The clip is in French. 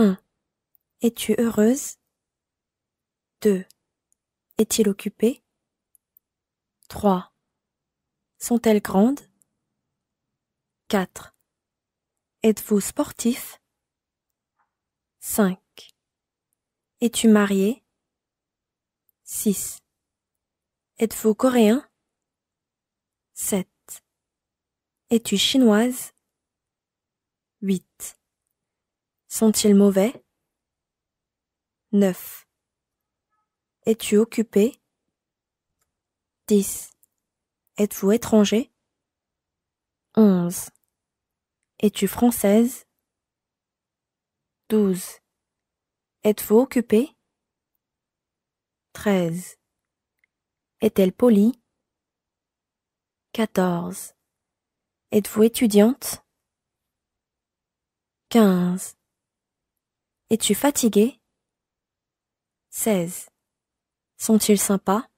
1. Es-tu heureuse 2. Est-il occupé 3. Sont-elles grandes 4. Êtes-vous sportif 5. Es-tu marié 6. Êtes-vous coréen 7. Es-tu chinoise 8. Sont-ils mauvais 9. Es-tu occupé 10. Êtes-vous étranger 11. Es-tu française 12. Êtes-vous occupé 13. Est-elle polie 14. Êtes-vous étudiante 15. Es-tu fatigué 16. Sont-ils sympas